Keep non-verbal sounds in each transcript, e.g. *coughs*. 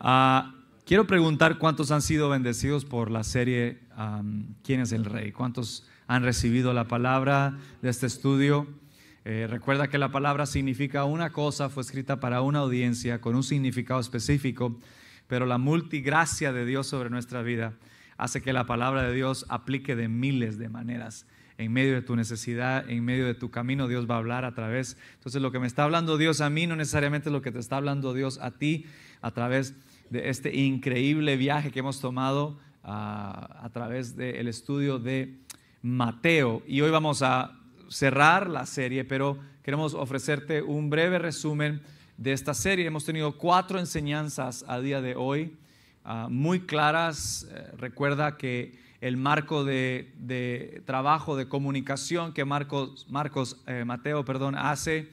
Ah, quiero preguntar cuántos han sido bendecidos por la serie ¿Quién es el Rey? ¿Cuántos han recibido la palabra de este estudio? Eh, recuerda que la palabra significa una cosa, fue escrita para una audiencia con un significado específico, pero la multigracia de Dios sobre nuestra vida hace que la palabra de Dios aplique de miles de maneras. En medio de tu necesidad, en medio de tu camino, Dios va a hablar a través. Entonces, lo que me está hablando Dios a mí no necesariamente es lo que te está hablando Dios a ti a través de este increíble viaje que hemos tomado ah, a través del estudio de Mateo. Y hoy vamos a cerrar la serie, pero queremos ofrecerte un breve resumen de esta serie. Hemos tenido cuatro enseñanzas a día de hoy, ah, muy claras. Eh, recuerda que el marco de, trabajo, de comunicación que Marcos, Marcos eh, Mateo perdón, hace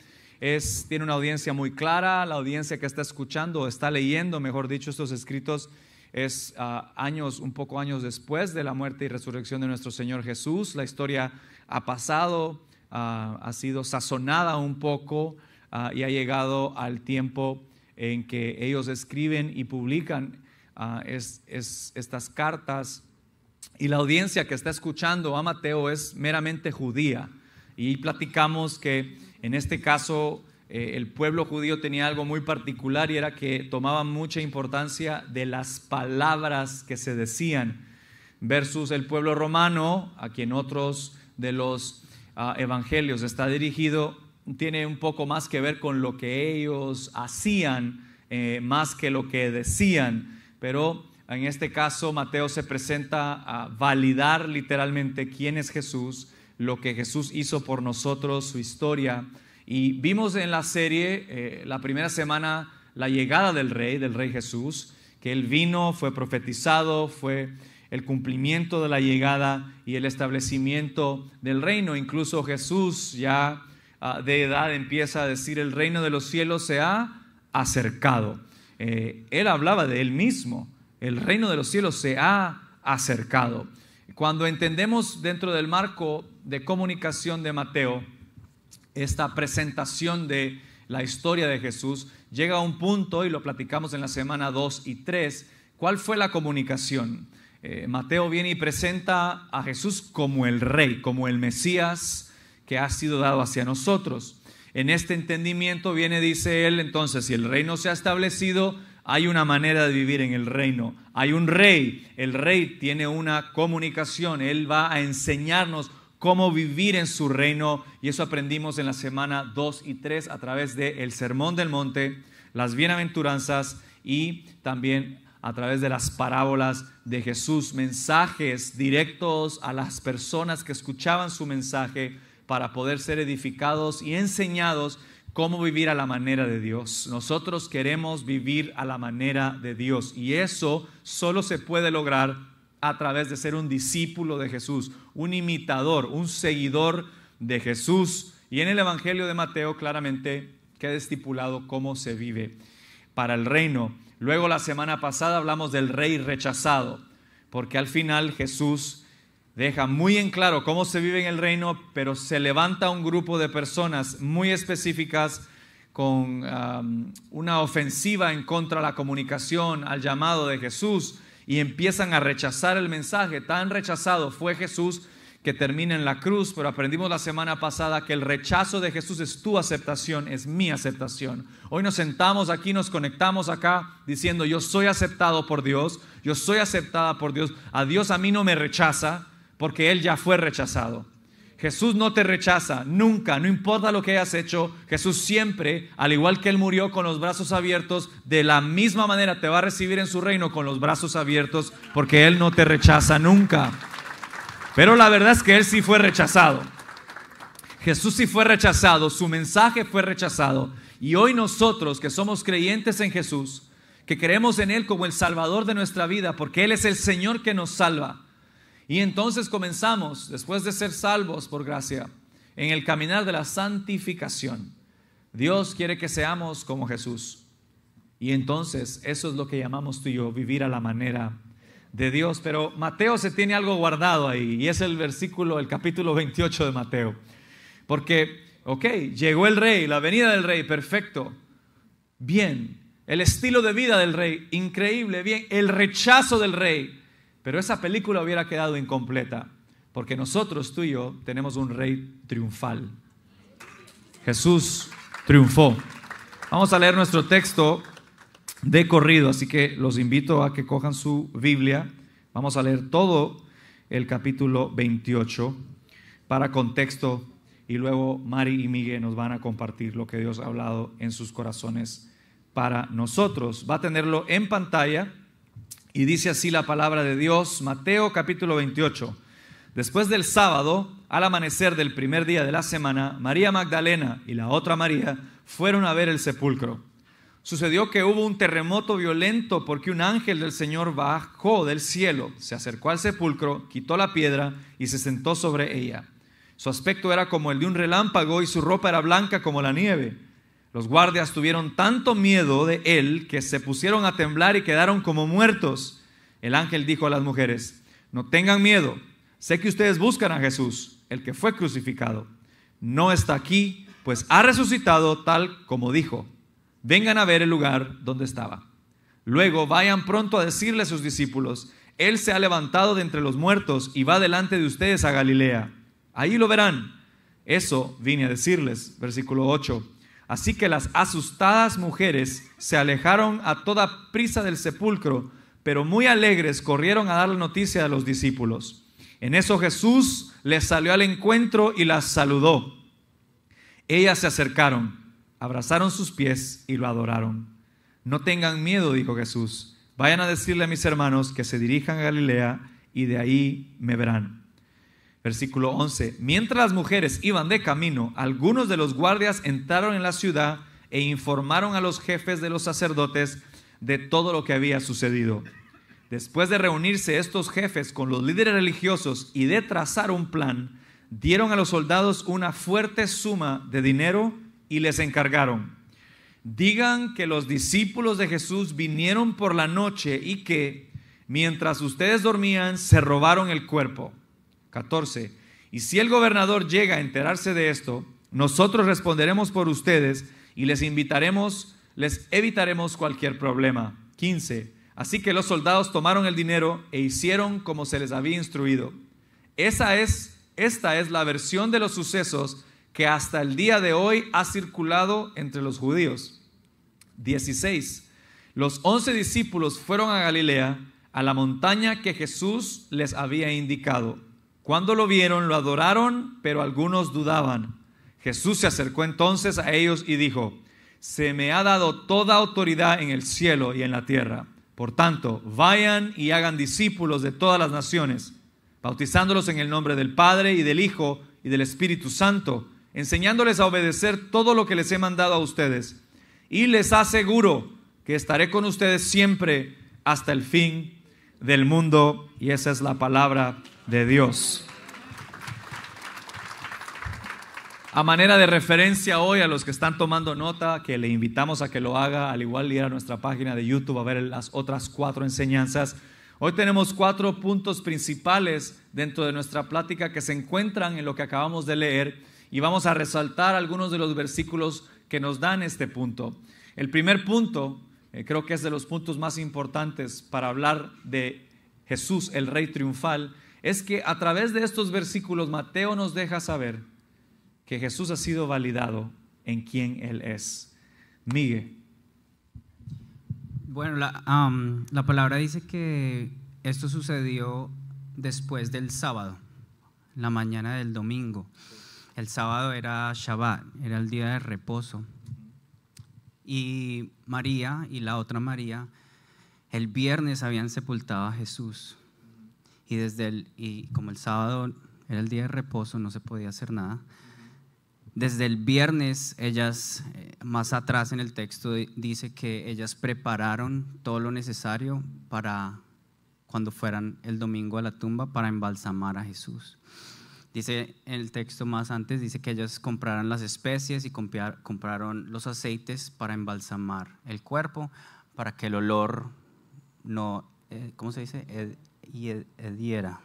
tiene una audiencia muy clara, la audiencia que está escuchando, o está leyendo, mejor dicho, estos escritos es ah, años, un poco años después de la muerte y resurrección de nuestro Señor Jesús. La historia ha pasado, ah, ha sido sazonada un poco ah, y ha llegado al tiempo en que ellos escriben y publican es, estas cartas. Y la audiencia que está escuchando a Mateo es meramente judía. Y platicamos que en este caso, eh, el pueblo judío tenía algo muy particular y era que tomaban mucha importancia de las palabras que se decían versus el pueblo romano, a quien otros de los ah, evangelios está dirigido, tiene un poco más que ver con lo que ellos hacían, eh, más que lo que decían. Pero en este caso Mateo se presenta a validar literalmente quién es Jesús, lo que Jesús hizo por nosotros, su historia. Y vimos en la serie, eh, la primera semana, la llegada del rey, del rey Jesús, que él vino, fue profetizado, fue el cumplimiento de la llegada y el establecimiento del reino. Incluso Jesús ya ah, de edad empieza a decir, el reino de los cielos se ha acercado. Eh, él hablaba de él mismo, el reino de los cielos se ha acercado. Cuando entendemos dentro del marco de comunicación de Mateo, esta presentación de la historia de Jesús, llega a un punto, y lo platicamos en la semana 2 y 3, ¿cuál fue la comunicación? Eh, Mateo viene y presenta a Jesús como el rey, como el Mesías que ha sido dado hacia nosotros. En este entendimiento viene, dice él, entonces, si el reino se ha establecido, hay una manera de vivir en el reino. Hay un rey. El rey tiene una comunicación. Él va a enseñarnos cómo vivir en su reino. Y eso aprendimos en la semana 2 y 3 a través del el Sermón del Monte, las bienaventuranzas y también a través de las parábolas de Jesús, mensajes directos a las personas que escuchaban su mensaje para poder ser edificados y enseñados cómo vivir a la manera de Dios. Nosotros queremos vivir a la manera de Dios y eso solo se puede lograr a través de ser un discípulo de Jesús, un imitador, un seguidor de Jesús. Y en el Evangelio de Mateo claramente queda estipulado cómo se vive para el reino. Luego la semana pasada hablamos del rey rechazado, porque al final Jesús deja muy en claro cómo se vive en el reino, pero se levanta un grupo de personas muy específicas con um, una ofensiva en contra de la comunicación, al llamado de Jesús y empiezan a rechazar el mensaje. Tan rechazado fue Jesús que termina en la cruz, pero aprendimos la semana pasada que el rechazo de Jesús es tu aceptación, es mi aceptación. Hoy nos sentamos aquí, nos conectamos acá diciendo, yo soy aceptado por Dios, yo soy aceptada por Dios, a Dios a mí no me rechaza porque Él ya fue rechazado. Jesús no te rechaza, nunca, no importa lo que hayas hecho, Jesús siempre, al igual que Él murió con los brazos abiertos, de la misma manera te va a recibir en su reino con los brazos abiertos, porque Él no te rechaza nunca. Pero la verdad es que Él sí fue rechazado. Jesús sí fue rechazado, su mensaje fue rechazado. Y hoy nosotros que somos creyentes en Jesús, que creemos en Él como el Salvador de nuestra vida, porque Él es el Señor que nos salva, y entonces comenzamos, después de ser salvos por gracia, en el caminar de la santificación. Dios quiere que seamos como Jesús. Y entonces eso es lo que llamamos tú vivir a la manera de Dios. Pero Mateo se tiene algo guardado ahí, y es el versículo, el capítulo 28 de Mateo. Porque, ok, llegó el rey, la venida del rey, perfecto. Bien, el estilo de vida del rey, increíble, bien, el rechazo del rey, pero esa película hubiera quedado incompleta, porque nosotros, tú y yo, tenemos un rey triunfal. Jesús triunfó. Vamos a leer nuestro texto de corrido, así que los invito a que cojan su Biblia. Vamos a leer todo el capítulo 28 para contexto y luego Mari y Miguel nos van a compartir lo que Dios ha hablado en sus corazones para nosotros. Va a tenerlo en pantalla y dice así la palabra de Dios, Mateo capítulo 28. Después del sábado, al amanecer del primer día de la semana, María Magdalena y la otra María fueron a ver el sepulcro. Sucedió que hubo un terremoto violento porque un ángel del Señor bajó del cielo, se acercó al sepulcro, quitó la piedra y se sentó sobre ella. Su aspecto era como el de un relámpago y su ropa era blanca como la nieve. Los guardias tuvieron tanto miedo de él que se pusieron a temblar y quedaron como muertos. El ángel dijo a las mujeres, no tengan miedo, sé que ustedes buscan a Jesús, el que fue crucificado. No está aquí, pues ha resucitado tal como dijo. Vengan a ver el lugar donde estaba. Luego vayan pronto a decirle a sus discípulos, Él se ha levantado de entre los muertos y va delante de ustedes a Galilea. Ahí lo verán. Eso vine a decirles, versículo 8. Así que las asustadas mujeres se alejaron a toda prisa del sepulcro, pero muy alegres corrieron a dar la noticia a los discípulos. En eso Jesús les salió al encuentro y las saludó. Ellas se acercaron, abrazaron sus pies y lo adoraron. No tengan miedo, dijo Jesús. Vayan a decirle a mis hermanos que se dirijan a Galilea y de ahí me verán. Versículo 11. Mientras las mujeres iban de camino, algunos de los guardias entraron en la ciudad e informaron a los jefes de los sacerdotes de todo lo que había sucedido. Después de reunirse estos jefes con los líderes religiosos y de trazar un plan, dieron a los soldados una fuerte suma de dinero y les encargaron, digan que los discípulos de Jesús vinieron por la noche y que, mientras ustedes dormían, se robaron el cuerpo 14. Y si el gobernador llega a enterarse de esto, nosotros responderemos por ustedes y les invitaremos, les evitaremos cualquier problema. 15. Así que los soldados tomaron el dinero e hicieron como se les había instruido. Esa es, esta es la versión de los sucesos que hasta el día de hoy ha circulado entre los judíos. 16. Los once discípulos fueron a Galilea, a la montaña que Jesús les había indicado. Cuando lo vieron, lo adoraron, pero algunos dudaban. Jesús se acercó entonces a ellos y dijo, se me ha dado toda autoridad en el cielo y en la tierra. Por tanto, vayan y hagan discípulos de todas las naciones, bautizándolos en el nombre del Padre y del Hijo y del Espíritu Santo, enseñándoles a obedecer todo lo que les he mandado a ustedes. Y les aseguro que estaré con ustedes siempre hasta el fin del mundo. Y esa es la palabra de Dios. A manera de referencia hoy a los que están tomando nota, que le invitamos a que lo haga, al igual ir a nuestra página de YouTube a ver las otras cuatro enseñanzas. Hoy tenemos cuatro puntos principales dentro de nuestra plática que se encuentran en lo que acabamos de leer y vamos a resaltar algunos de los versículos que nos dan este punto. El primer punto, eh, creo que es de los puntos más importantes para hablar de Jesús, el Rey Triunfal, es que a través de estos versículos Mateo nos deja saber que Jesús ha sido validado en quien Él es. Miguel. Bueno, la, la palabra dice que esto sucedió después del sábado, la mañana del domingo. El sábado era Shabbat, era el día de reposo. Y María y la otra María el viernes habían sepultado a Jesús y desde el, y como el sábado era el día de reposo, no se podía hacer nada. Desde el viernes, ellas, eh, más atrás en el texto dice que ellas prepararon todo lo necesario para cuando fueran el domingo a la tumba para embalsamar a Jesús. Dice en el texto más antes, dice que ellas compraron las especies y compraron los aceites para embalsamar el cuerpo, para que el olor no, eh, ¿cómo se dice? Eh, y Ediera.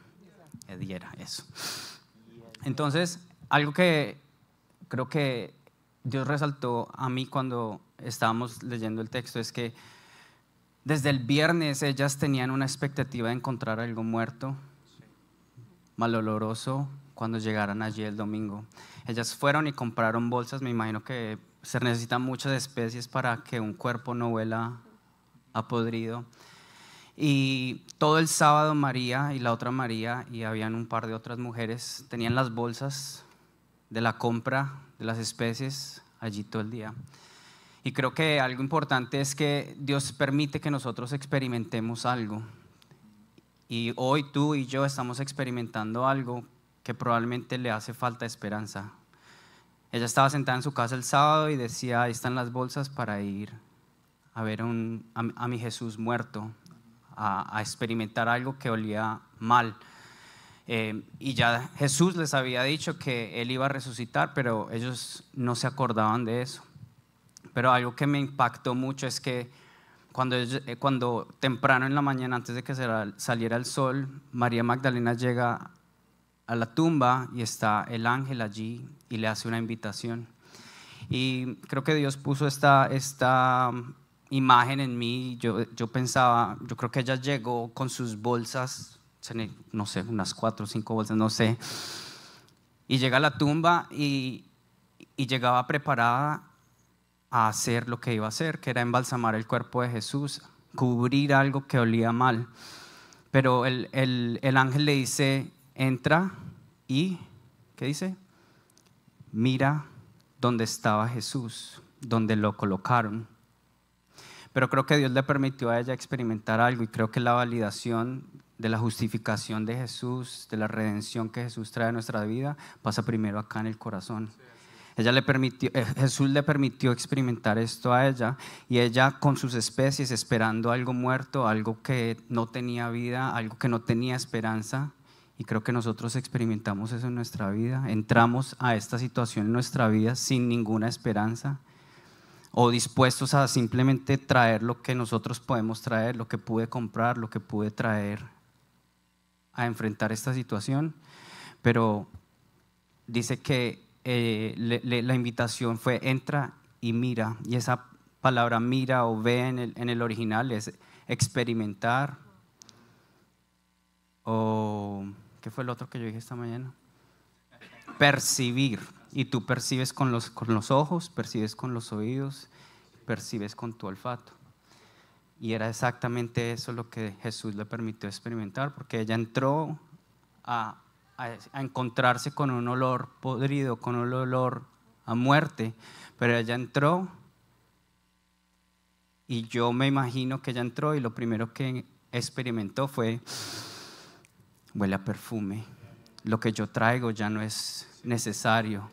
Ediera, eso. Entonces, algo que creo que Dios resaltó a mí cuando estábamos leyendo el texto es que desde el viernes ellas tenían una expectativa de encontrar algo muerto, maloloroso, cuando llegaran allí el domingo. Ellas fueron y compraron bolsas, me imagino que se necesitan muchas especies para que un cuerpo no huela a podrido. Y todo el sábado María y la otra María y habían un par de otras mujeres, tenían las bolsas de la compra de las especies allí todo el día. Y creo que algo importante es que Dios permite que nosotros experimentemos algo. Y hoy tú y yo estamos experimentando algo que probablemente le hace falta esperanza. Ella estaba sentada en su casa el sábado y decía, ahí están las bolsas para ir a ver a, a mi Jesús muerto a, experimentar algo que olía mal. Eh, y ya Jesús les había dicho que él iba a resucitar, pero ellos no se acordaban de eso. Pero algo que me impactó mucho es que cuando, eh, cuando temprano en la mañana, antes de que saliera el sol, María Magdalena llega a la tumba y está el ángel allí y le hace una invitación. Y creo que Dios puso esta, esta imagen en mí, yo, pensaba, yo creo que ella llegó con sus bolsas, no sé, unas cuatro o cinco bolsas, no sé, y llega a la tumba y, llegaba preparada a hacer lo que iba a hacer, que era embalsamar el cuerpo de Jesús, cubrir algo que olía mal. Pero el, ángel le dice, entra y, ¿qué dice? Mira dónde estaba Jesús, dónde lo colocaron pero creo que Dios le permitió a ella experimentar algo y creo que la validación de la justificación de Jesús, de la redención que Jesús trae a nuestra vida, pasa primero acá en el corazón. Ella le permitió, eh, Jesús le permitió experimentar esto a ella y ella con sus especies esperando algo muerto, algo que no tenía vida, algo que no tenía esperanza. Y creo que nosotros experimentamos eso en nuestra vida. Entramos a esta situación en nuestra vida sin ninguna esperanza, o dispuestos a simplemente traer lo que nosotros podemos traer, lo que pude comprar, lo que pude traer a enfrentar esta situación. Pero dice que eh, la invitación fue entra y mira. Y esa palabra mira o ve en el, original es experimentar. O, ¿qué fue el otro que yo dije esta mañana? Percibir y tú percibes con los, con los ojos, percibes con los oídos, percibes con tu olfato. Y era exactamente eso lo que Jesús le permitió experimentar, porque ella entró a, a, a encontrarse con un olor podrido, con un olor a muerte, pero ella entró y yo me imagino que ella entró y lo primero que experimentó fue, huele a perfume, lo que yo traigo ya no es necesario,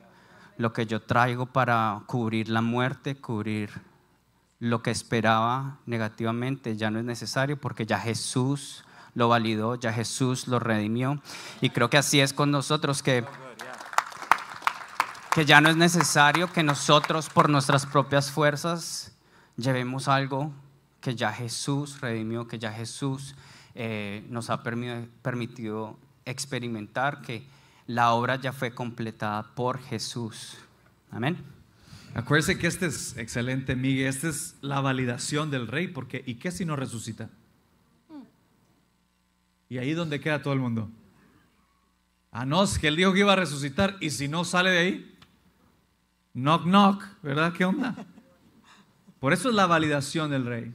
lo que yo traigo para cubrir la muerte, cubrir lo que esperaba negativamente, ya no es necesario porque ya Jesús lo validó, ya Jesús lo redimió. Y creo que así es con nosotros, que, que ya no es necesario que nosotros por nuestras propias fuerzas llevemos algo que ya Jesús redimió, que ya Jesús eh, nos ha permitido experimentar, que la obra ya fue completada por Jesús. Amén. Acuérdense que este es excelente, Miguel. Esta es la validación del rey, porque ¿y qué si no resucita? Y ahí donde queda todo el mundo. a ah, nos que el dijo que iba a resucitar y si no sale de ahí, knock, knock, ¿verdad? ¿Qué onda? Por eso es la validación del rey.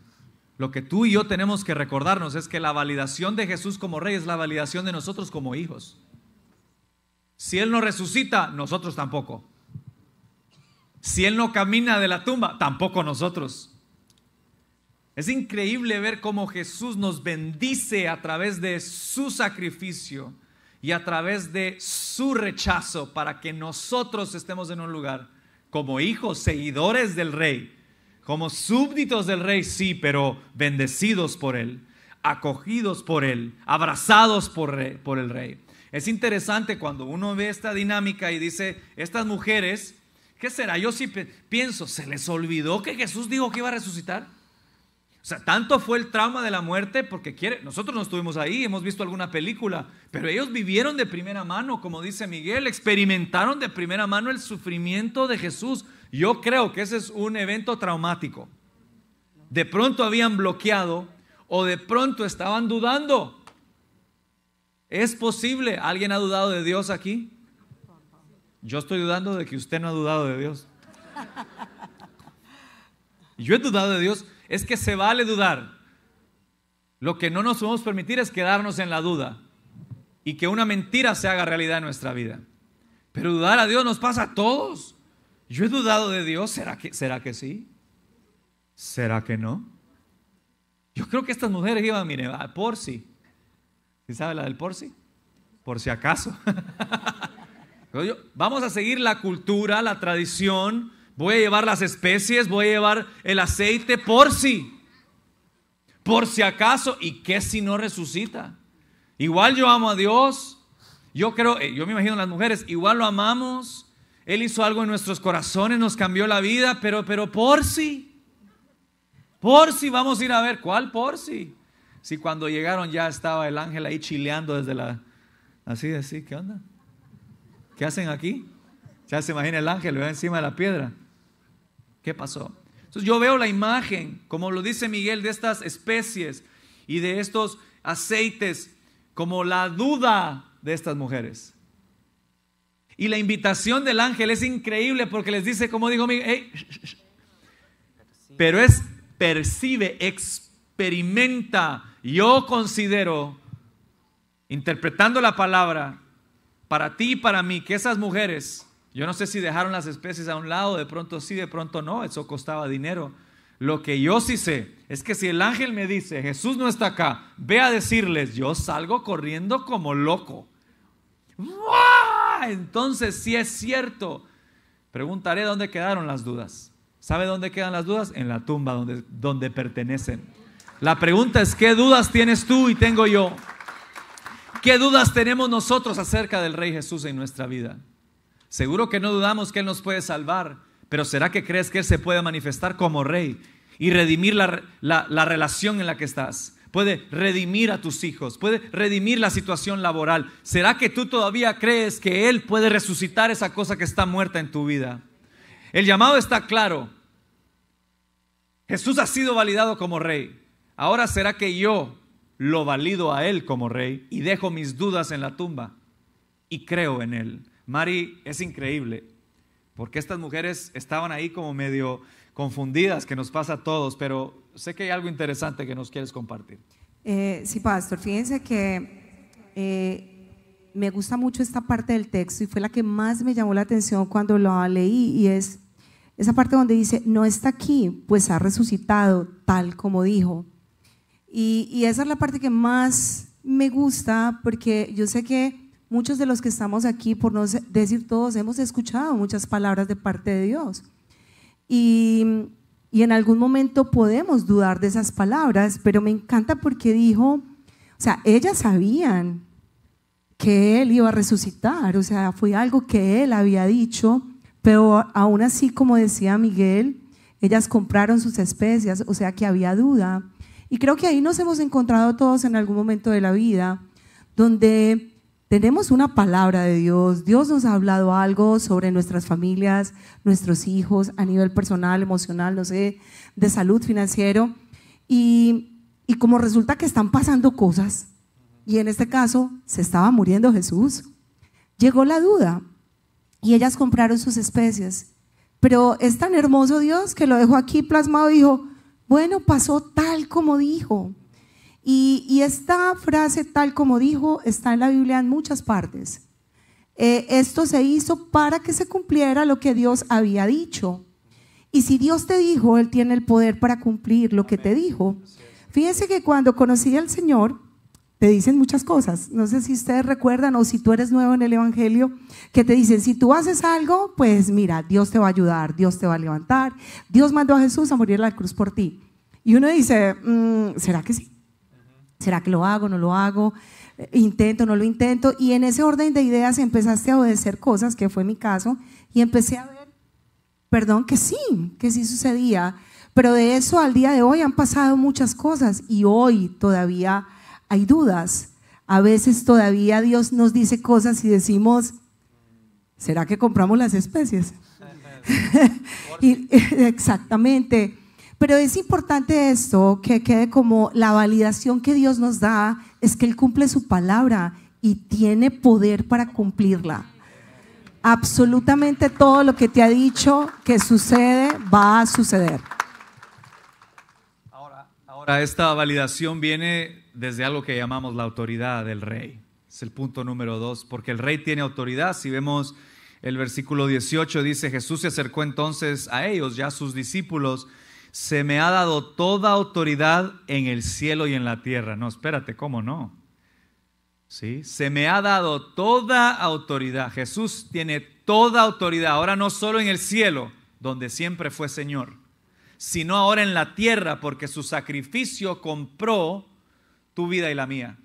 Lo que tú y yo tenemos que recordarnos es que la validación de Jesús como rey es la validación de nosotros como hijos. Si Él no resucita, nosotros tampoco. Si Él no camina de la tumba, tampoco nosotros. Es increíble ver cómo Jesús nos bendice a través de su sacrificio y a través de su rechazo para que nosotros estemos en un lugar como hijos, seguidores del rey, como súbditos del rey, sí, pero bendecidos por él, acogidos por él, abrazados por, el rey. Es interesante cuando uno ve esta dinámica y dice, estas mujeres, ¿qué será? Yo sí pienso, ¿se les olvidó que Jesús dijo que iba a resucitar? O sea, tanto fue el trauma de la muerte porque quiere, nosotros no estuvimos ahí, hemos visto alguna película, pero ellos vivieron de primera mano, como dice Miguel, experimentaron de primera mano el sufrimiento de Jesús. Yo creo que ese es un evento traumático. De pronto habían bloqueado o de pronto estaban dudando. Es posible. ¿Alguien ha dudado de Dios aquí? Yo estoy dudando de que usted no ha dudado de Dios. Yo he dudado de Dios. Es que se vale dudar. Lo que no nos podemos permitir es quedarnos en la duda y que una mentira se haga realidad en nuestra vida. Pero dudar a Dios nos pasa a todos. Yo he dudado de Dios. ¿Será que, será que sí? ¿Será que no? Yo creo que estas mujeres iban, mire, por sí sabe la del por si? Por si acaso. *laughs* Vamos a seguir la cultura, la tradición. Voy a llevar las especies, voy a llevar el aceite por si. Por si acaso. ¿Y qué si no resucita? Igual yo amo a Dios. Yo creo, eh, yo me imagino las mujeres, igual lo amamos. Él hizo algo en nuestros corazones, nos cambió la vida, pero, pero por si. Por si vamos a ir a ver, ¿cuál por si? Si cuando llegaron ya estaba el ángel ahí chileando desde la... Así, así, ¿qué onda? ¿Qué hacen aquí? Ya se imagina el ángel, encima de la piedra. ¿Qué pasó? Entonces yo veo la imagen, como lo dice Miguel, de estas especies y de estos aceites, como la duda de estas mujeres. Y la invitación del ángel es increíble porque les dice, como dijo Miguel, pero es, percibe, experimenta, yo considero, interpretando la palabra, para ti y para mí, que esas mujeres, yo no sé si dejaron las especies a un lado, de pronto sí, de pronto no, eso costaba dinero. Lo que yo sí sé es que si el ángel me dice, Jesús no está acá, ve a decirles, yo salgo corriendo como loco. Entonces si es cierto. Preguntaré dónde quedaron las dudas. ¿Sabe dónde quedan las dudas? En la tumba donde, donde pertenecen. La pregunta es, ¿qué dudas tienes tú y tengo yo? ¿Qué dudas tenemos nosotros acerca del Rey Jesús en nuestra vida? Seguro que no dudamos que Él nos puede salvar, pero ¿será que crees que Él se puede manifestar como Rey y redimir la, relación en la que estás? Puede redimir a tus hijos, puede redimir la situación laboral. ¿Será que tú todavía crees que Él puede resucitar esa cosa que está muerta en tu vida? El llamado está claro. Jesús ha sido validado como rey. Ahora será que yo lo valido a Él como rey y dejo mis dudas en la tumba y creo en Él. Mari, es increíble, porque estas mujeres estaban ahí como medio confundidas, que nos pasa a todos, pero sé que hay algo interesante que nos quieres compartir. Eh, sí, pastor, fíjense que eh, me gusta mucho esta parte del texto y fue la que más me llamó la atención cuando lo leí y es esa parte donde dice, no está aquí, pues ha resucitado tal como dijo. Y, esa es la parte que más me gusta porque yo sé que muchos de los que estamos aquí, por no decir todos, hemos escuchado muchas palabras de parte de Dios. Y, y, en algún momento podemos dudar de esas palabras, pero me encanta porque dijo, o sea, ellas sabían que Él iba a resucitar, o sea, fue algo que Él había dicho, pero aún así, como decía Miguel, ellas compraron sus especias, o sea que había duda. Y creo que ahí nos hemos encontrado todos en algún momento de la vida, donde tenemos una palabra de Dios, Dios nos ha hablado algo sobre nuestras familias, nuestros hijos, a nivel personal, emocional, no sé, de salud, financiero, y, y como resulta que están pasando cosas, y en este caso se estaba muriendo Jesús, llegó la duda, y ellas compraron sus especies, pero es tan hermoso Dios que lo dejó aquí plasmado y dijo, bueno, pasó tal como dijo. Y, esta frase, tal como dijo, está en la Biblia en muchas partes. Eh, esto se hizo para que se cumpliera lo que Dios había dicho. Y si Dios te dijo, Él tiene el poder para cumplir lo que te dijo. Fíjense que cuando conocí al Señor, te dicen muchas cosas. No sé si ustedes recuerdan o si tú eres nuevo en el Evangelio, que te dicen, si tú haces algo, pues mira, Dios te va a ayudar, Dios te va a levantar, Dios mandó a Jesús a morir en la cruz por ti. Y uno dice, mm, ¿será que sí? ¿Será que lo hago, no lo hago? Intento, no lo intento. Y en ese orden de ideas empezaste a obedecer cosas, que fue mi caso, y empecé a ver, perdón, que sí, que sí sucedía. Pero de eso al día de hoy han pasado muchas cosas y hoy todavía hay dudas. A veces todavía Dios nos dice cosas y decimos, ¿será que compramos las especies? *laughs* *laughs* exactamente. Pero es importante esto, que quede como la validación que Dios nos da, es que Él cumple su palabra y tiene poder para cumplirla. Absolutamente todo lo que te ha dicho que sucede va a suceder. Ahora, ahora esta validación viene desde algo que llamamos la autoridad del rey. Es el punto número dos, porque el rey tiene autoridad. Si vemos el versículo 18, dice, Jesús se acercó entonces a ellos, ya a sus discípulos, se me ha dado toda autoridad en el cielo y en la tierra. No, espérate, ¿cómo no? ¿Sí? Se me ha dado toda autoridad. Jesús tiene toda autoridad, ahora no solo en el cielo, donde siempre fue Señor, sino ahora en la tierra, porque su sacrificio compró tu vida y la mía.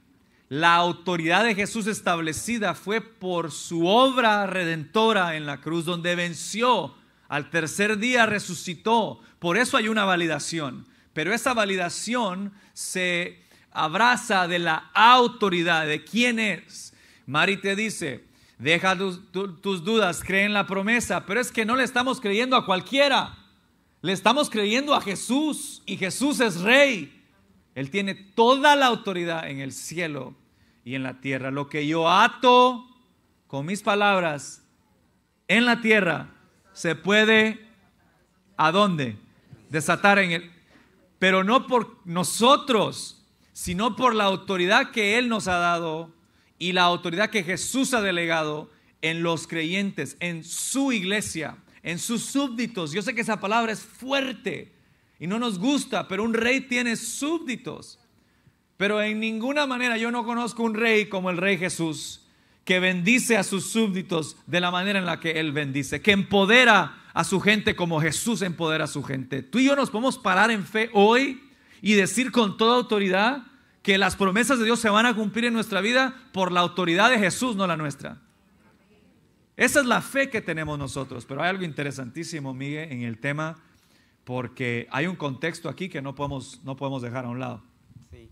La autoridad de Jesús establecida fue por su obra redentora en la cruz, donde venció, al tercer día resucitó. Por eso hay una validación. Pero esa validación se abraza de la autoridad, de quién es. Mari te dice, deja tus, tus dudas, cree en la promesa, pero es que no le estamos creyendo a cualquiera, le estamos creyendo a Jesús y Jesús es rey. Él tiene toda la autoridad en el cielo y en la tierra. Lo que yo ato con mis palabras en la tierra se puede, ¿a dónde? Desatar en él, Pero no por nosotros, sino por la autoridad que Él nos ha dado y la autoridad que Jesús ha delegado en los creyentes, en su iglesia, en sus súbditos. Yo sé que esa palabra es fuerte, y no nos gusta, pero un rey tiene súbditos. Pero en ninguna manera yo no conozco un rey como el rey Jesús, que bendice a sus súbditos de la manera en la que él bendice, que empodera a su gente como Jesús empodera a su gente. Tú y yo nos podemos parar en fe hoy y decir con toda autoridad que las promesas de Dios se van a cumplir en nuestra vida por la autoridad de Jesús, no la nuestra. Esa es la fe que tenemos nosotros. Pero hay algo interesantísimo, Miguel, en el tema porque hay un contexto aquí que no podemos, no podemos dejar a un lado. Sí.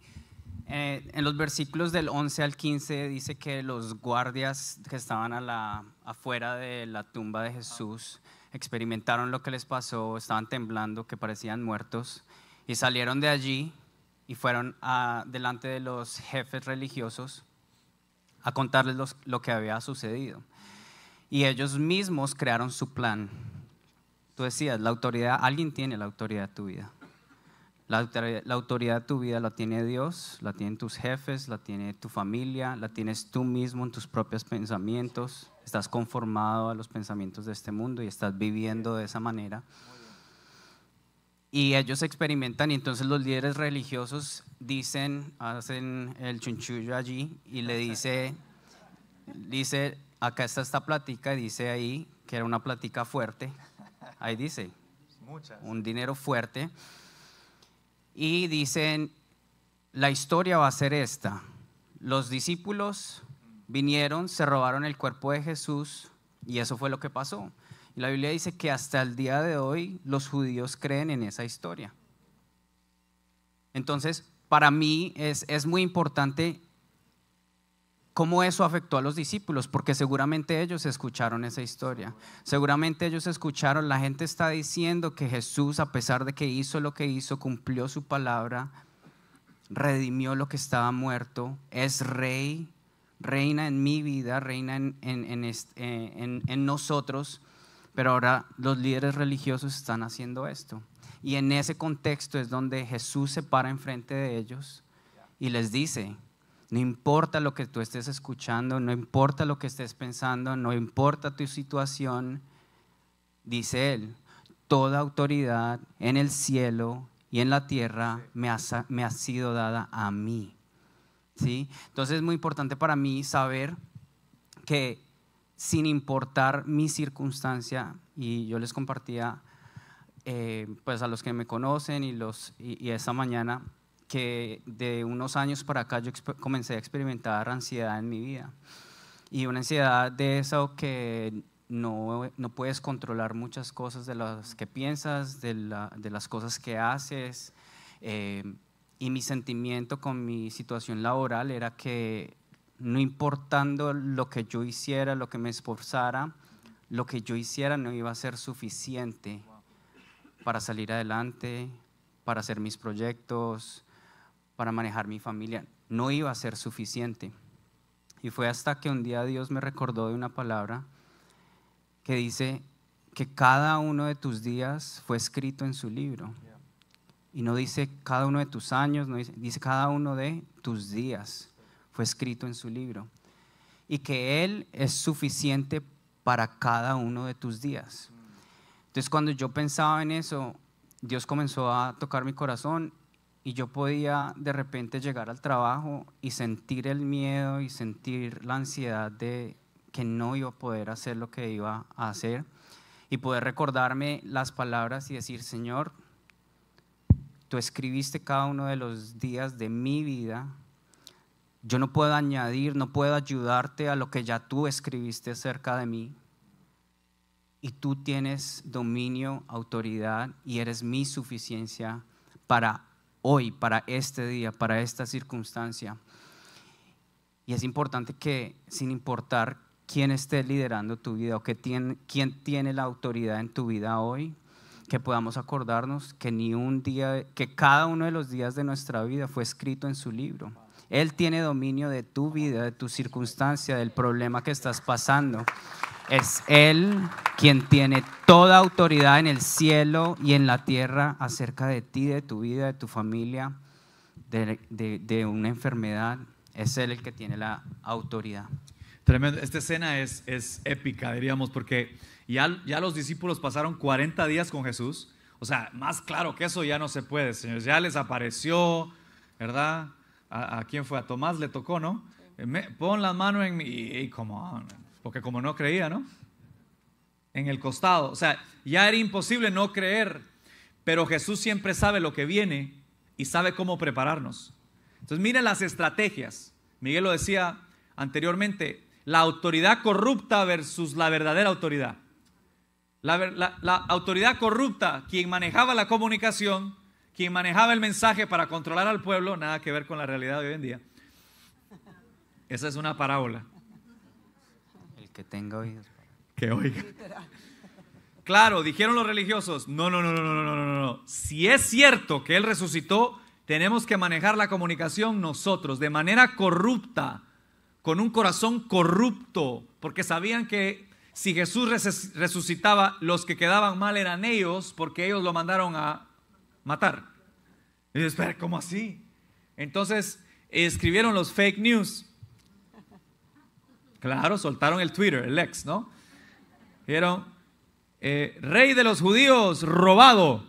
Eh, en los versículos del 11 al 15 dice que los guardias que estaban a la, afuera de la tumba de Jesús experimentaron lo que les pasó, estaban temblando, que parecían muertos, y salieron de allí y fueron delante de los jefes religiosos a contarles lo que había sucedido. Y ellos mismos crearon su plan tú decías, la autoridad, alguien tiene la autoridad de tu vida. La autoridad, de tu vida la tiene Dios, la tienen tus jefes, la tiene tu familia, la tienes tú mismo en tus propios pensamientos. Estás conformado a los pensamientos de este mundo y estás viviendo de esa manera. Y ellos experimentan y entonces los líderes religiosos dicen, hacen el chunchullo allí y le dice, dice, acá está esta plática y dice ahí que era una plática fuerte Ahí dice. Un dinero fuerte. Y dicen, la historia va a ser esta. Los discípulos vinieron, se robaron el cuerpo de Jesús y eso fue lo que pasó. Y la Biblia dice que hasta el día de hoy los judíos creen en esa historia. Entonces, para mí es, es muy importante cómo eso afectó a los discípulos, porque seguramente ellos escucharon esa historia. Seguramente ellos escucharon, la gente está diciendo que Jesús, a pesar de que hizo lo que hizo, cumplió su palabra, redimió lo que estaba muerto, es rey, reina en mi vida, reina en, eh, nosotros, pero ahora los líderes religiosos están haciendo esto. Y en ese contexto es donde Jesús se para enfrente de ellos y les dice, no importa lo que tú estés escuchando, no importa lo que estés pensando, no importa tu situación, dice Él, toda autoridad en el cielo y en la tierra me ha, sido dada a mí. ¿Sí? Entonces es muy importante para mí saber que sin importar mi circunstancia, y yo les compartía eh, pues a los que me conocen y, los, y, y mañana, que de unos años para acá yo comencé a experimentar ansiedad en mi vida. Y una ansiedad de eso que no, puedes controlar muchas cosas de las que piensas, de, las cosas que haces. Eh, y mi sentimiento con mi situación laboral era que no importando lo que yo hiciera, lo que me esforzara, lo que yo hiciera no iba a ser suficiente para salir adelante, para hacer mis proyectos, para manejar mi familia. No iba a ser suficiente. Y fue hasta que un día Dios me recordó de una palabra que dice que cada uno de tus días fue escrito en su libro. Y no dice cada uno de tus años, no dice, dice cada uno de tus días fue escrito en su libro. Y que Él es suficiente para cada uno de tus días. Entonces cuando yo pensaba en eso, Dios comenzó a tocar mi corazón y yo podía de repente llegar al trabajo y sentir el miedo y sentir la ansiedad de que no iba a poder hacer lo que iba a hacer y poder recordarme las palabras y decir, Señor, tú escribiste cada uno de los días de mi vida, yo no puedo añadir, no puedo ayudarte a lo que ya tú escribiste cerca de mí. Y tú tienes dominio, autoridad y eres mi suficiencia para hoy, para este día, para esta circunstancia. Y es importante que, sin importar quién esté liderando tu vida o tiene, quién tiene la autoridad en tu vida hoy, que podamos acordarnos que ni un día, que cada uno de los días de nuestra vida fue escrito en su libro. Él tiene dominio de tu vida, de tu circunstancia, del problema que estás pasando. Es Él quien tiene toda autoridad en el cielo y en la tierra acerca de ti, de tu vida, de tu familia, de, una enfermedad. Es Él el que tiene la autoridad. Tremendo. Esta escena es, es épica, diríamos, porque ya, ya los discípulos pasaron 40 días con Jesús. O sea, más claro que eso ya no se puede, señores. Ya les apareció, ¿verdad? ¿A, quién fue? A Tomás le tocó, ¿no? pon la mano en mí Y, como… Porque como no creía, ¿no? En el costado. O sea, ya era imposible no creer. Pero Jesús siempre sabe lo que viene y sabe cómo prepararnos. Entonces, miren las estrategias. Miguel lo decía anteriormente, la autoridad corrupta versus la verdadera autoridad. La, la, autoridad corrupta, quien manejaba la comunicación, quien manejaba el mensaje para controlar al pueblo, nada que ver con la realidad de hoy en día. Esa es una parábola. Que tenga oídos. Que oiga. Claro, dijeron los religiosos, no, no, no, no, no, no, no, Si es cierto que Él resucitó, tenemos que manejar la comunicación nosotros de manera corrupta, con un corazón corrupto, porque sabían que si Jesús resucitaba, los que quedaban mal eran ellos, porque ellos lo mandaron a matar. Y espera, ¿cómo así? Entonces escribieron los fake news Claro, soltaron el Twitter, el ex, ¿no? Dijeron, eh, rey de los judíos, robado.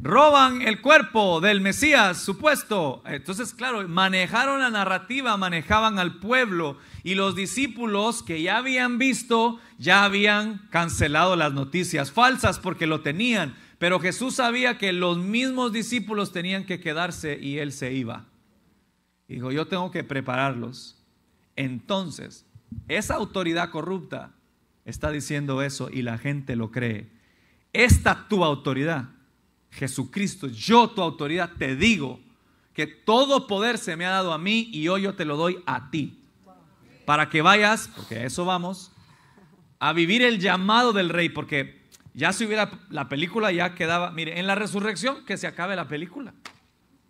Roban el cuerpo del Mesías, supuesto. Entonces, claro, manejaron la narrativa, manejaban al pueblo y los discípulos que ya habían visto, ya habían cancelado las noticias falsas porque lo tenían. Pero Jesús sabía que los mismos discípulos tenían que quedarse y él se iba. Dijo, yo tengo que prepararlos. Entonces, esa autoridad corrupta está diciendo eso y la gente lo cree. Esta tu autoridad, Jesucristo, yo tu autoridad, te digo que todo poder se me ha dado a mí y hoy yo te lo doy a ti. Para que vayas, porque eso vamos, a vivir el llamado del rey, porque ya si hubiera la película ya quedaba, mire, en la resurrección que se acabe la película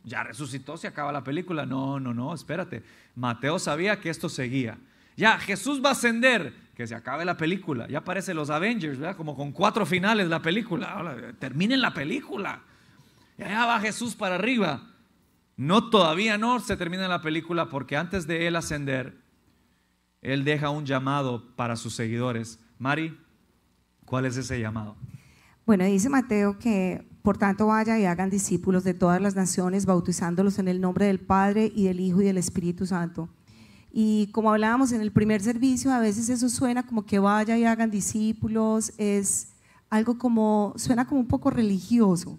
ya resucitó, se acaba la película. No, no, no, espérate. Mateo sabía que esto seguía. Ya, Jesús va a ascender, que se acabe la película. Ya aparecen los Avengers, ¿verdad? Como con cuatro finales la película. terminen la película. ya va Jesús para arriba. No, todavía no se termina la película porque antes de él ascender, él deja un llamado para sus seguidores. Mari, ¿cuál es ese llamado? Bueno, dice Mateo que por tanto, vaya y hagan discípulos de todas las naciones, bautizándolos en el nombre del Padre y del Hijo y del Espíritu Santo. Y como hablábamos en el primer servicio, a veces eso suena como que vaya y hagan discípulos, es algo como, suena como un poco religioso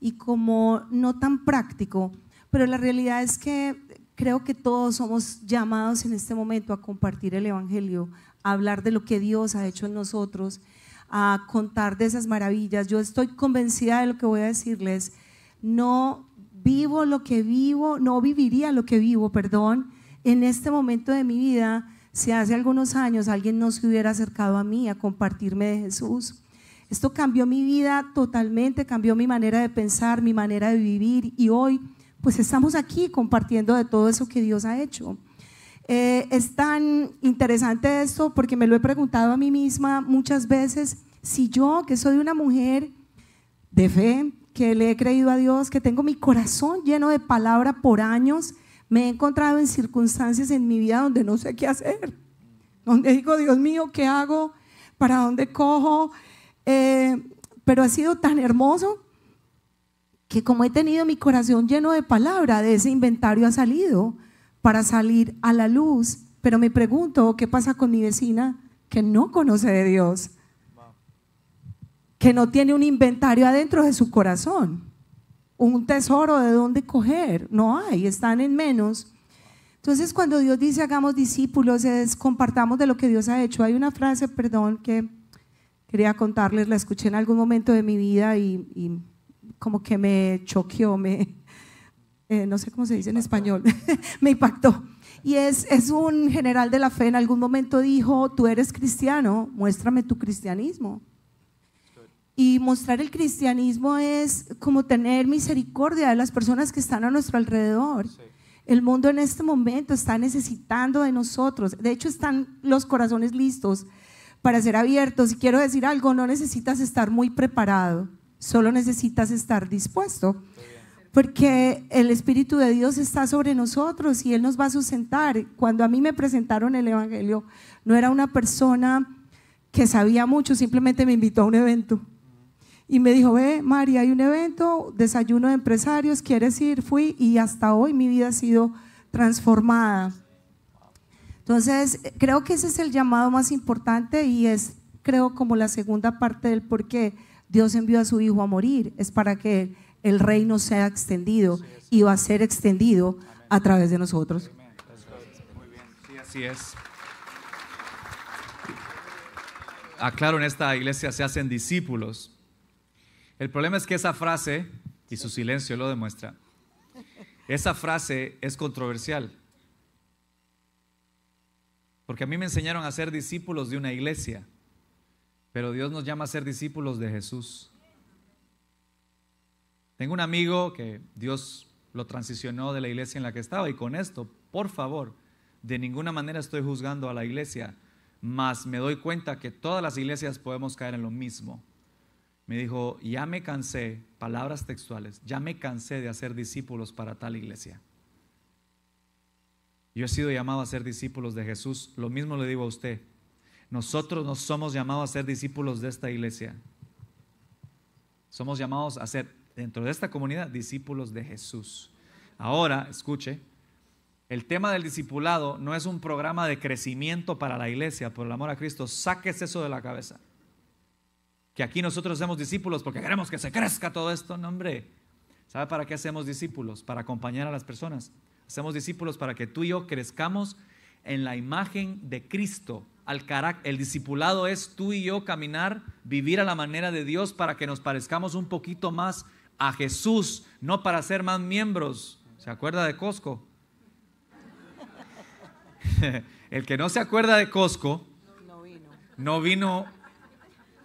y como no tan práctico, pero la realidad es que creo que todos somos llamados en este momento a compartir el Evangelio, a hablar de lo que Dios ha hecho en nosotros, a contar de esas maravillas. Yo estoy convencida de lo que voy a decirles. No vivo lo que vivo, no viviría lo que vivo, perdón, en este momento de mi vida, si hace algunos años alguien no se hubiera acercado a mí a compartirme de Jesús. Esto cambió mi vida totalmente, cambió mi manera de pensar, mi manera de vivir y hoy pues estamos aquí compartiendo de todo eso que Dios ha hecho. Eh, es tan interesante esto porque me lo he preguntado a mí misma muchas veces, si yo, que soy una mujer de fe, que le he creído a Dios, que tengo mi corazón lleno de palabra por años, me he encontrado en circunstancias en mi vida donde no sé qué hacer, donde digo, Dios mío, ¿qué hago? ¿Para dónde cojo? Eh, pero ha sido tan hermoso que como he tenido mi corazón lleno de palabra, de ese inventario ha salido para salir a la luz, pero me pregunto, ¿qué pasa con mi vecina que no conoce de Dios? Que no tiene un inventario adentro de su corazón, un tesoro de dónde coger, no hay, están en menos. Entonces, cuando Dios dice hagamos discípulos, es compartamos de lo que Dios ha hecho. Hay una frase, perdón, que quería contarles, la escuché en algún momento de mi vida y, y como que me choqueó, me, eh, no sé cómo se dice en español, *laughs* me impactó. Y es, es un general de la fe, en algún momento dijo, tú eres cristiano, muéstrame tu cristianismo. Y mostrar el cristianismo es como tener misericordia de las personas que están a nuestro alrededor. El mundo en este momento está necesitando de nosotros. De hecho, están los corazones listos para ser abiertos. Y quiero decir algo, no necesitas estar muy preparado, solo necesitas estar dispuesto porque el Espíritu de Dios está sobre nosotros y Él nos va a sustentar. Cuando a mí me presentaron el Evangelio, no era una persona que sabía mucho, simplemente me invitó a un evento. Y me dijo, ve, María, hay un evento, desayuno de empresarios, ¿quieres ir? Fui y hasta hoy mi vida ha sido transformada. Entonces, creo que ese es el llamado más importante y es, creo, como la segunda parte del por qué Dios envió a su Hijo a morir. Es para que el reino sea extendido y va a ser extendido a través de nosotros. Muy bien, así es. Aclaro, en esta iglesia se hacen discípulos. El problema es que esa frase, y su silencio lo demuestra, esa frase es controversial. Porque a mí me enseñaron a ser discípulos de una iglesia, pero Dios nos llama a ser discípulos de Jesús. Tengo un amigo que Dios lo transicionó de la iglesia en la que estaba y con esto, por favor, de ninguna manera estoy juzgando a la iglesia, mas me doy cuenta que todas las iglesias podemos caer en lo mismo. Me dijo, ya me cansé, palabras textuales, ya me cansé de hacer discípulos para tal iglesia. Yo he sido llamado a ser discípulos de Jesús, lo mismo le digo a usted. Nosotros no somos llamados a ser discípulos de esta iglesia. Somos llamados a ser dentro de esta comunidad discípulos de Jesús. Ahora, escuche, el tema del discipulado no es un programa de crecimiento para la iglesia, por el amor a Cristo, saques eso de la cabeza. Que aquí nosotros hacemos discípulos porque queremos que se crezca todo esto, no hombre. ¿Sabe para qué hacemos discípulos? Para acompañar a las personas. Hacemos discípulos para que tú y yo crezcamos en la imagen de Cristo. El discipulado es tú y yo caminar, vivir a la manera de Dios para que nos parezcamos un poquito más a Jesús, no para ser más miembros. ¿Se acuerda de Costco? *laughs* El que no se acuerda de Costco no vino.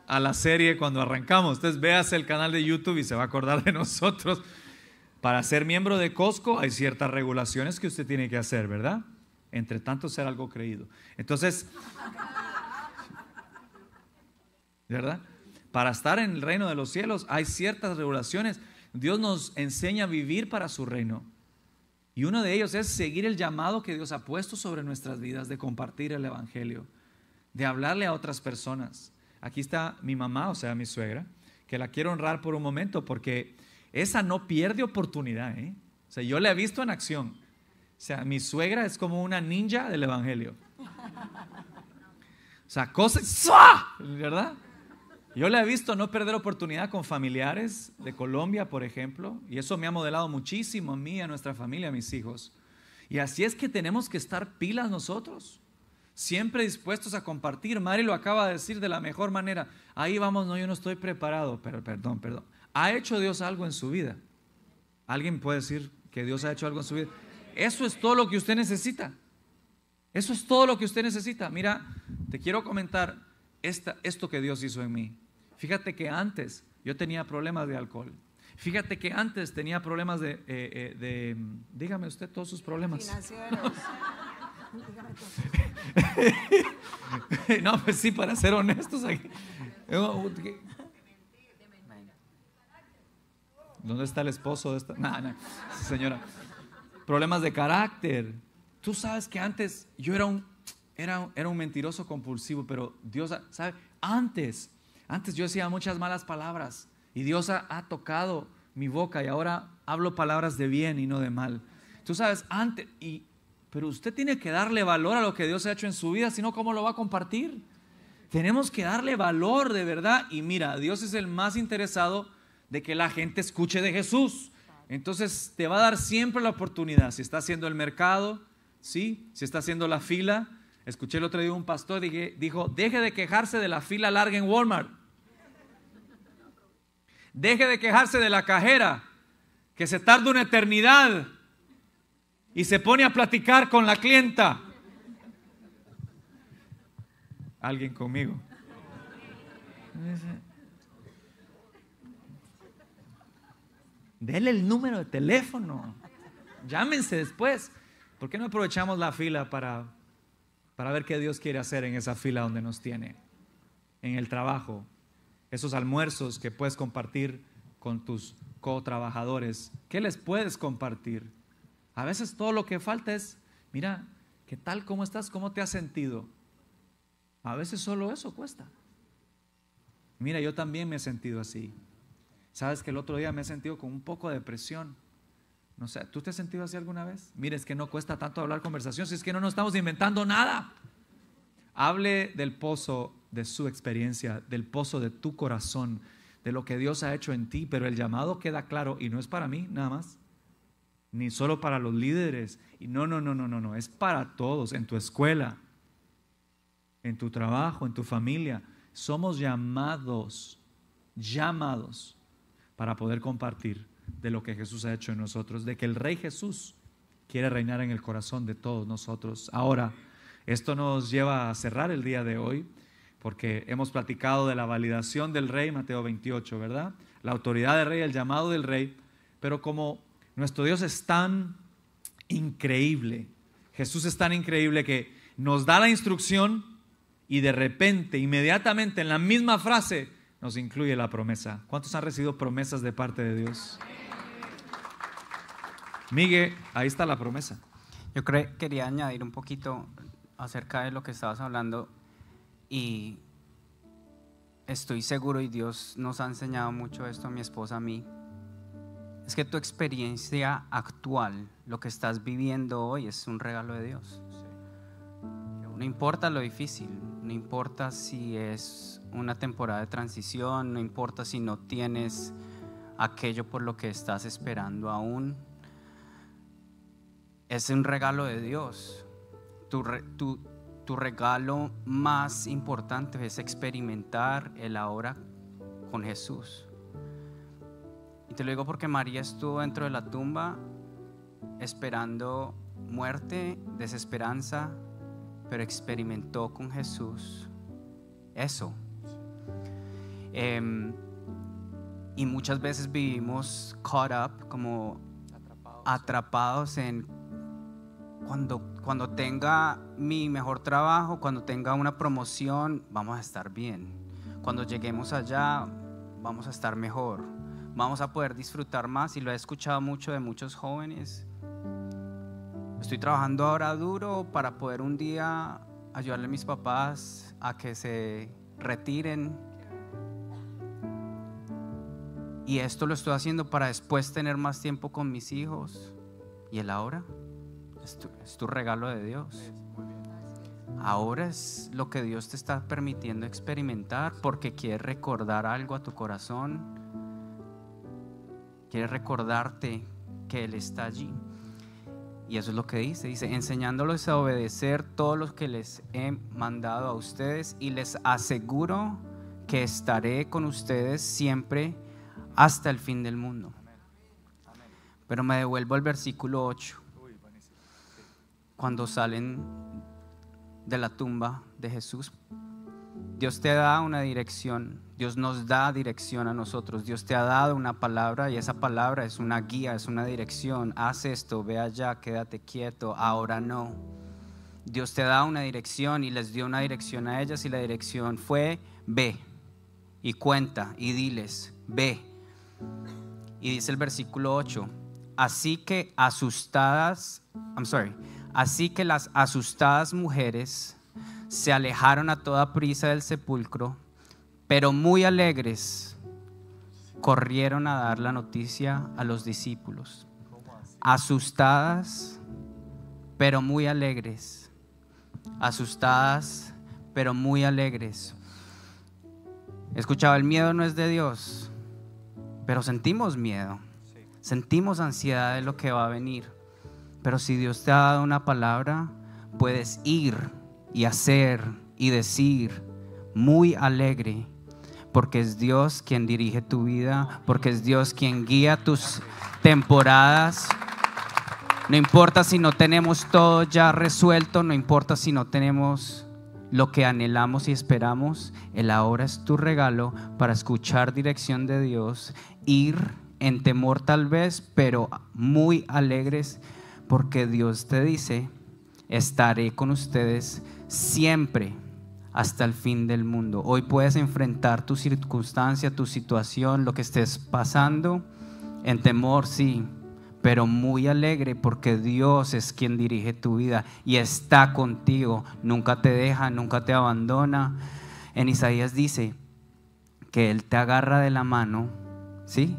a la serie cuando arrancamos. Entonces véase el canal de YouTube y se va a acordar de *laughs* nosotros. Para ser miembro de Costco hay ciertas regulaciones que usted tiene que hacer, ¿verdad? Entre tanto ser algo creído. Entonces, ¿verdad? Para estar en el reino de los cielos hay ciertas regulaciones. Dios nos enseña a vivir para su reino. Y uno de ellos es seguir el llamado que Dios ha puesto sobre nuestras vidas de compartir el Evangelio, de hablarle a otras personas. Aquí está mi mamá, o sea, mi suegra, que la quiero honrar por un momento porque esa no pierde oportunidad. ¿eh? O sea, yo la he visto en acción. O sea, mi suegra es como una ninja del Evangelio. O sea, cosas, ¿verdad? Yo le he visto no perder oportunidad con familiares de Colombia, por ejemplo, y eso me ha modelado muchísimo a mí, a nuestra familia, a mis hijos. Y así es que tenemos que estar pilas nosotros, siempre dispuestos a compartir. Mari lo acaba de decir de la mejor manera. Ahí vamos, no, yo no estoy preparado, pero perdón, perdón. ¿Ha hecho Dios algo en su vida? ¿Alguien puede decir que Dios ha hecho algo en su vida? Eso es todo lo que usted necesita. Eso es todo lo que usted necesita. Mira, te quiero comentar, esto que Dios hizo en mí. Fíjate que antes yo tenía problemas de alcohol. Fíjate que antes tenía problemas de, eh, eh, dígame usted todos sus problemas. *laughs* no, pues sí, para ser honestos aquí. Oh, oh, ¿Dónde está el esposo de esta? No, no, señora. Problemas de carácter. Tú sabes que antes yo era un era, un mentiroso compulsivo, pero Dios, ¿sabe? Antes, antes yo decía muchas malas palabras y Dios ha, tocado mi boca y ahora hablo palabras de bien y no de mal. Tú sabes, antes, y, pero usted tiene que darle valor a lo que Dios ha hecho en su vida, sino cómo lo va a compartir. Tenemos que darle valor de verdad. Y mira, Dios es el más interesado de que la gente escuche de Jesús. Entonces te va a dar siempre la oportunidad. Si está haciendo el mercado, ¿sí? si está haciendo la fila, Escuché el otro día un pastor y dijo, deje de quejarse de la fila larga en Walmart. Deje de quejarse de la cajera, que se tarda una eternidad y se pone a platicar con la clienta. ¿Alguien conmigo? Dele el número de teléfono. Llámense después. ¿Por qué no aprovechamos la fila para para ver qué Dios quiere hacer en esa fila donde nos tiene, en el trabajo, esos almuerzos que puedes compartir con tus co-trabajadores, ¿qué les puedes compartir? A veces todo lo que falta es, mira, ¿qué tal? como estás? ¿Cómo te has sentido? A veces solo eso cuesta. Mira, yo también me he sentido así. Sabes que el otro día me he sentido con un poco de presión no sé, ¿tú te has sentido así alguna vez? Mire, es que no cuesta tanto hablar conversación, si es que no nos estamos inventando nada. Hable del pozo de su experiencia, del pozo de tu corazón, de lo que Dios ha hecho en ti, pero el llamado queda claro y no es para mí nada más, ni solo para los líderes. Y no, no, no, no, no, no, es para todos, en tu escuela, en tu trabajo, en tu familia. Somos llamados, llamados para poder compartir de lo que Jesús ha hecho en nosotros, de que el Rey Jesús quiere reinar en el corazón de todos nosotros. Ahora, esto nos lleva a cerrar el día de hoy, porque hemos platicado de la validación del Rey, Mateo 28, ¿verdad? La autoridad del Rey, el llamado del Rey, pero como nuestro Dios es tan increíble, Jesús es tan increíble que nos da la instrucción y de repente, inmediatamente, en la misma frase, nos incluye la promesa. ¿Cuántos han recibido promesas de parte de Dios? Miguel, ahí está la promesa. Yo quería añadir un poquito acerca de lo que estabas hablando y estoy seguro y Dios nos ha enseñado mucho esto a mi esposa, a mí. Es que tu experiencia actual, lo que estás viviendo hoy, es un regalo de Dios. No importa lo difícil, no importa si es una temporada de transición, no importa si no tienes aquello por lo que estás esperando aún. Es un regalo de Dios. Tu, tu regalo más importante es experimentar el ahora con Jesús. Y te lo digo porque María estuvo dentro de la tumba esperando muerte, desesperanza, pero experimentó con Jesús eso, Em, y muchas veces vivimos caught up, como atrapados, en cuando, cuando tenga mi mejor trabajo, cuando tenga una promoción, vamos a estar bien. Cuando lleguemos allá, vamos a estar mejor. Vamos a poder disfrutar más y lo he escuchado mucho de muchos jóvenes. Estoy trabajando ahora duro para poder un día ayudarle a mis papás a que se retiren y esto lo estoy haciendo para después tener más tiempo con mis hijos. ¿Y el ahora? Es tu, regalo de Dios. Ahora es lo que Dios te está permitiendo experimentar porque quiere recordar algo a tu corazón. Quiere recordarte que Él está allí. Y eso es lo que dice. Dice, enseñándolos a obedecer todo lo que les he mandado a ustedes y les aseguro que estaré con ustedes siempre hasta el fin del mundo. Pero me devuelvo al versículo 8, cuando salen de la tumba de Jesús. Dios te da una dirección, Dios nos da dirección a nosotros, Dios te ha dado una palabra y esa palabra es una guía, es una dirección. Haz esto, ve allá, quédate quieto, ahora no. Dios te da una dirección y les dio una dirección a ellas y la dirección fue ve y cuenta y diles, ve y dice el versículo 8, así que asustadas, I'm sorry, así que las asustadas mujeres se alejaron a toda prisa del sepulcro, pero muy alegres corrieron a dar la noticia a los discípulos. Asustadas, pero muy alegres. Asustadas, pero muy alegres. Escuchaba, el miedo no es de Dios pero sentimos miedo, sentimos ansiedad de lo que va a venir. Pero si Dios te ha dado una palabra, puedes ir y hacer y decir muy alegre, porque es Dios quien dirige tu vida, porque es Dios quien guía tus temporadas. No importa si no tenemos todo ya resuelto, no importa si no tenemos lo que anhelamos y esperamos. El ahora es tu regalo para escuchar dirección de Dios, ir en temor tal vez, pero muy alegres porque Dios te dice, estaré con ustedes siempre hasta el fin del mundo. Hoy puedes enfrentar tu circunstancia, tu situación, lo que estés pasando en temor, sí, pero muy alegre porque Dios es quien dirige tu vida y está contigo, nunca te deja, nunca te abandona. En Isaías dice que Él te agarra de la mano, ¿sí?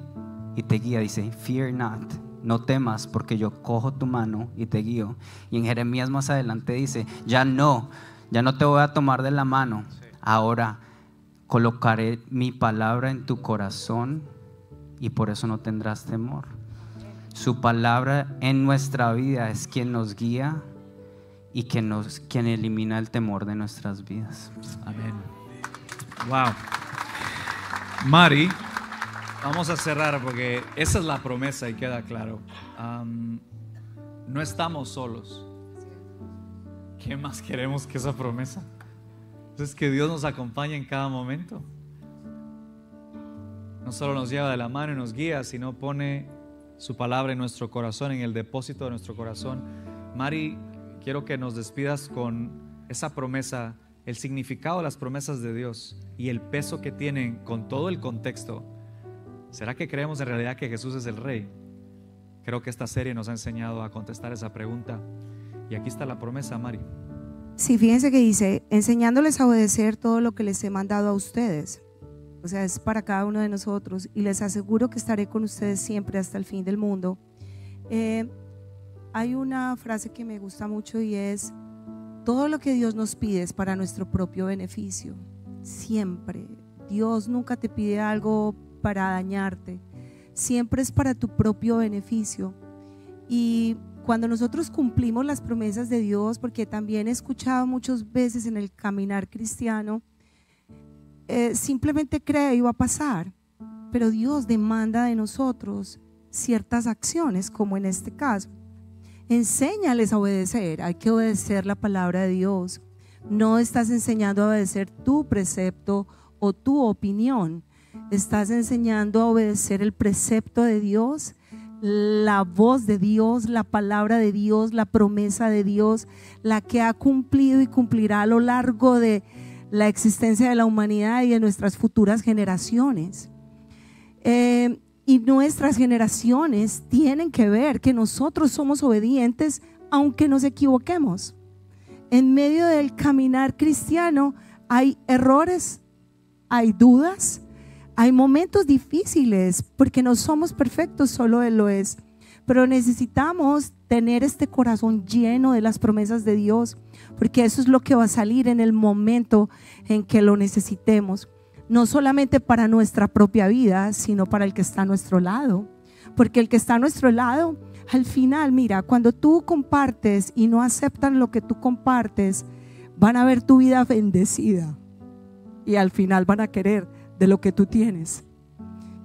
Y te guía, dice, fear not, no temas porque yo cojo tu mano y te guío. Y en Jeremías más adelante dice, ya no, ya no te voy a tomar de la mano, ahora colocaré mi palabra en tu corazón y por eso no tendrás temor. Su palabra en nuestra vida es quien nos guía y quien, nos, quien elimina el temor de nuestras vidas. Amén. Wow. Mari, vamos a cerrar porque esa es la promesa y queda claro. no estamos solos. ¿Qué más queremos que esa promesa? Entonces que Dios nos acompañe en cada momento. No solo nos lleva de la mano y nos guía, sino pone su palabra en nuestro corazón, en el depósito de nuestro corazón. Mari, quiero que nos despidas con esa promesa, el significado de las promesas de Dios y el peso que tienen con todo el contexto. ¿Será que creemos en realidad que Jesús es el Rey? Creo que esta serie nos ha enseñado a contestar esa pregunta. Y aquí está la promesa, Mari. Sí, fíjense que dice, enseñándoles a obedecer todo lo que les he mandado a ustedes. O sea, es para cada uno de nosotros y les aseguro que estaré con ustedes siempre hasta el fin del mundo. Eh, hay una frase que me gusta mucho y es, todo lo que Dios nos pide es para nuestro propio beneficio, siempre. Dios nunca te pide algo para dañarte, siempre es para tu propio beneficio. Y cuando nosotros cumplimos las promesas de Dios, porque también he escuchado muchas veces en el caminar cristiano, eh, simplemente cree y va a pasar. Pero Dios demanda de nosotros ciertas acciones, como en este caso. Enséñales a obedecer, hay que obedecer la palabra de Dios. No estás enseñando a obedecer tu precepto o tu opinión, estás enseñando a obedecer el precepto de Dios, la voz de Dios, la palabra de Dios, la promesa de Dios, la que ha cumplido y cumplirá a lo largo de la existencia de la humanidad y de nuestras futuras generaciones. Eh, y nuestras generaciones tienen que ver que nosotros somos obedientes aunque nos equivoquemos. En medio del caminar cristiano hay errores, hay dudas, hay momentos difíciles porque no somos perfectos, solo Él lo es. Pero necesitamos tener este corazón lleno de las promesas de Dios porque eso es lo que va a salir en el momento en que lo necesitemos, no solamente para nuestra propia vida, sino para el que está a nuestro lado, porque el que está a nuestro lado, al final, mira, cuando tú compartes y no aceptan lo que tú compartes, van a ver tu vida bendecida y al final van a querer de lo que tú tienes.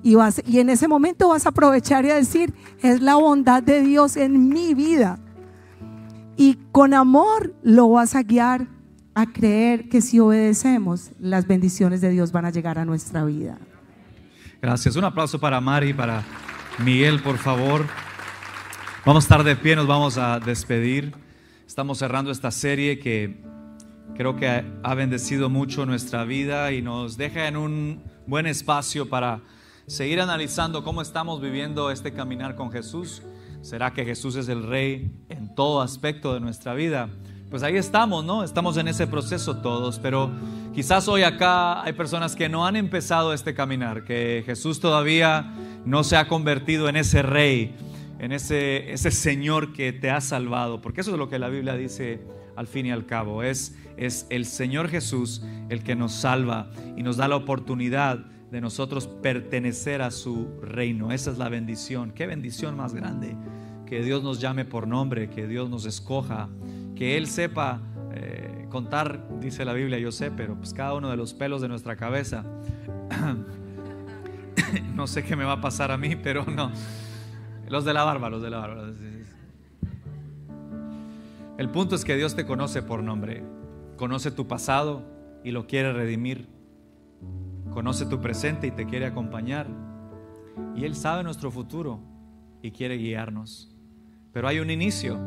Y, vas, y en ese momento vas a aprovechar y a decir, es la bondad de Dios en mi vida. Y con amor lo vas a guiar a creer que si obedecemos, las bendiciones de Dios van a llegar a nuestra vida. Gracias. Un aplauso para Mari, para Miguel, por favor. Vamos a estar de pie, nos vamos a despedir. Estamos cerrando esta serie que creo que ha bendecido mucho nuestra vida y nos deja en un buen espacio para seguir analizando cómo estamos viviendo este caminar con Jesús ¿Será que Jesús es el Rey en todo aspecto de nuestra vida? Pues ahí estamos, ¿no? Estamos en ese proceso todos, pero quizás hoy acá hay personas que no han empezado este caminar, que Jesús todavía no se ha convertido en ese Rey, en ese, ese Señor que te ha salvado, porque eso es lo que la Biblia dice al fin y al cabo, es, es el Señor Jesús el que nos salva y nos da la oportunidad de nosotros pertenecer a su reino. Esa es la bendición. Qué bendición más grande. Que Dios nos llame por nombre, que Dios nos escoja, que Él sepa eh, contar, dice la Biblia, yo sé, pero pues cada uno de los pelos de nuestra cabeza. *coughs* no sé qué me va a pasar a mí, pero no. Los de la barba, los de la barba. El punto es que Dios te conoce por nombre, conoce tu pasado y lo quiere redimir conoce tu presente y te quiere acompañar. Y Él sabe nuestro futuro y quiere guiarnos. Pero hay un inicio,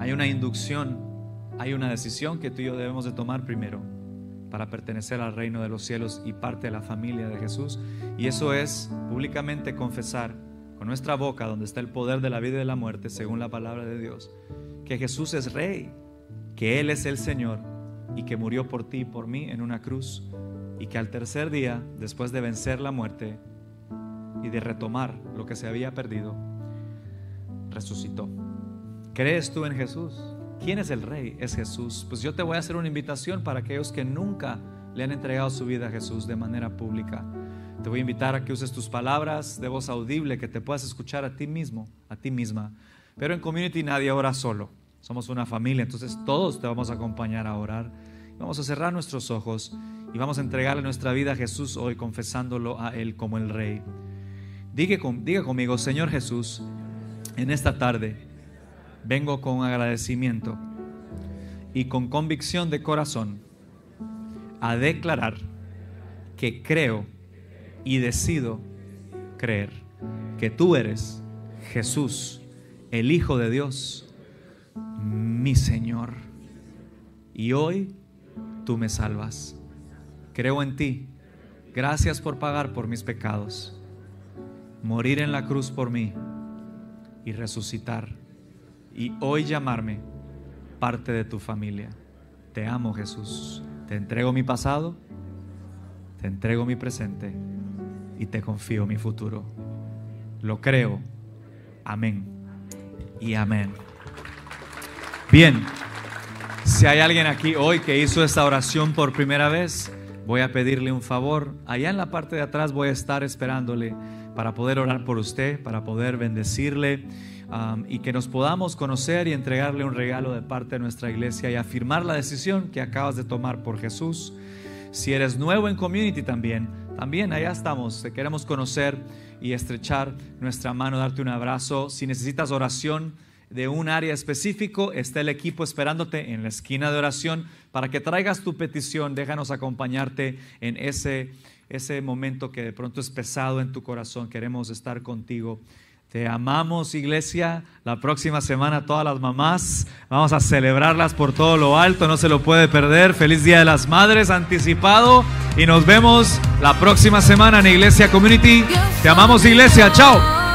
hay una inducción, hay una decisión que tú y yo debemos de tomar primero para pertenecer al reino de los cielos y parte de la familia de Jesús. Y eso es públicamente confesar con nuestra boca, donde está el poder de la vida y de la muerte, según la palabra de Dios, que Jesús es rey, que Él es el Señor y que murió por ti y por mí en una cruz y que al tercer día, después de vencer la muerte y de retomar lo que se había perdido, resucitó. ¿Crees tú en Jesús? ¿Quién es el rey? Es Jesús. Pues yo te voy a hacer una invitación para aquellos que nunca le han entregado su vida a Jesús de manera pública. Te voy a invitar a que uses tus palabras de voz audible, que te puedas escuchar a ti mismo, a ti misma. Pero en community nadie ora solo. Somos una familia, entonces todos te vamos a acompañar a orar. Vamos a cerrar nuestros ojos y vamos a entregarle nuestra vida a Jesús hoy, confesándolo a Él como el Rey. Diga, diga conmigo, Señor Jesús, en esta tarde vengo con agradecimiento y con convicción de corazón a declarar que creo y decido creer que tú eres Jesús, el Hijo de Dios, mi Señor. Y hoy tú me salvas. Creo en ti. Gracias por pagar por mis pecados, morir en la cruz por mí y resucitar. Y hoy llamarme parte de tu familia. Te amo Jesús. Te entrego mi pasado, te entrego mi presente y te confío mi futuro. Lo creo. Amén. Y amén. Bien, si hay alguien aquí hoy que hizo esta oración por primera vez, Voy a pedirle un favor. Allá en la parte de atrás voy a estar esperándole para poder orar por usted, para poder bendecirle um, y que nos podamos conocer y entregarle un regalo de parte de nuestra iglesia y afirmar la decisión que acabas de tomar por Jesús. Si eres nuevo en community también, también allá estamos. Te queremos conocer y estrechar nuestra mano, darte un abrazo. Si necesitas oración de un área específico, está el equipo esperándote en la esquina de oración para que traigas tu petición, déjanos acompañarte en ese, ese momento que de pronto es pesado en tu corazón. Queremos estar contigo. Te amamos, iglesia. La próxima semana, todas las mamás, vamos a celebrarlas por todo lo alto. No se lo puede perder. Feliz Día de las Madres anticipado. Y nos vemos la próxima semana en Iglesia Community. Te amamos, iglesia. Chao.